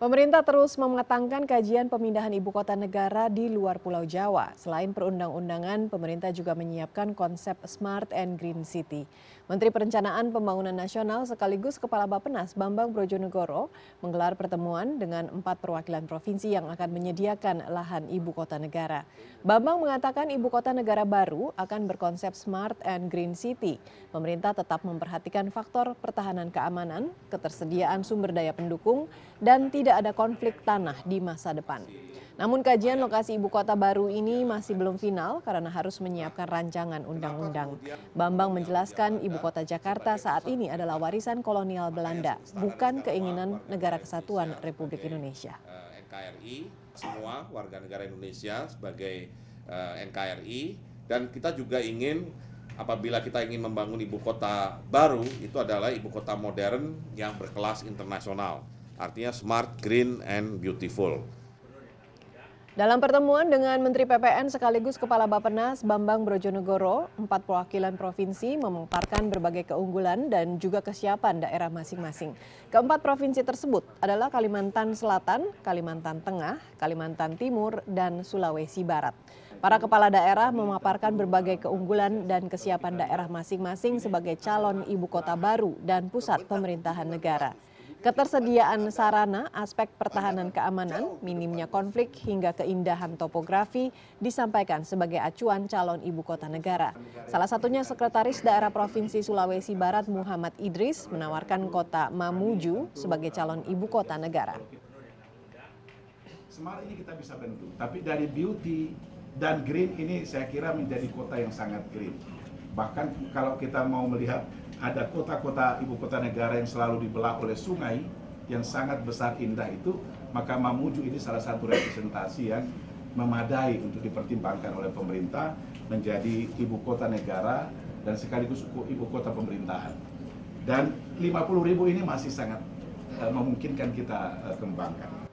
Pemerintah terus mematangkan kajian pemindahan ibu kota negara di luar Pulau Jawa. Selain perundang-undangan, pemerintah juga menyiapkan konsep Smart and Green City. Menteri Perencanaan Pembangunan Nasional sekaligus Kepala Bappenas Bambang Brojonegoro menggelar pertemuan dengan empat perwakilan provinsi yang akan menyediakan lahan ibu kota negara. Bambang mengatakan ibu kota negara baru akan berkonsep Smart and Green City. Pemerintah tetap memperhatikan faktor pertahanan keamanan, ketersediaan sumber daya pendukung, dan tidak tidak ada konflik tanah di masa depan. Namun kajian lokasi ibu kota baru ini masih belum final karena harus menyiapkan rancangan undang-undang. Bambang menjelaskan ibu kota Jakarta saat ini adalah warisan kolonial Belanda, bukan keinginan Negara Kesatuan Republik Indonesia. NKRI, semua warga negara Indonesia sebagai eh, NKRI, dan kita juga ingin apabila kita ingin membangun ibu kota baru, itu adalah ibu kota modern yang berkelas internasional. Artinya smart, green, and beautiful. Dalam pertemuan dengan Menteri PPN sekaligus Kepala Bapenas Bambang Brojonegoro, empat perwakilan provinsi memaparkan berbagai keunggulan dan juga kesiapan daerah masing-masing. Keempat provinsi tersebut adalah Kalimantan Selatan, Kalimantan Tengah, Kalimantan Timur, dan Sulawesi Barat. Para kepala daerah memaparkan berbagai keunggulan dan kesiapan daerah masing-masing sebagai calon ibu kota baru dan pusat pemerintahan negara ketersediaan sarana aspek pertahanan keamanan minimnya konflik hingga keindahan topografi disampaikan sebagai acuan calon ibu kota negara. Salah satunya Sekretaris Daerah Provinsi Sulawesi Barat Muhammad Idris menawarkan kota Mamuju sebagai calon ibu kota negara. Smart ini kita bisa bentuk, tapi dari beauty dan green ini saya kira menjadi kota yang sangat green. Bahkan kalau kita mau melihat ada kota-kota ibu kota negara yang selalu dibelah oleh sungai yang sangat besar indah itu, maka Mamuju ini salah satu representasi yang memadai untuk dipertimbangkan oleh pemerintah menjadi ibu kota negara dan sekaligus ibu kota pemerintahan. Dan 50.000 ini masih sangat eh, memungkinkan kita eh, kembangkan.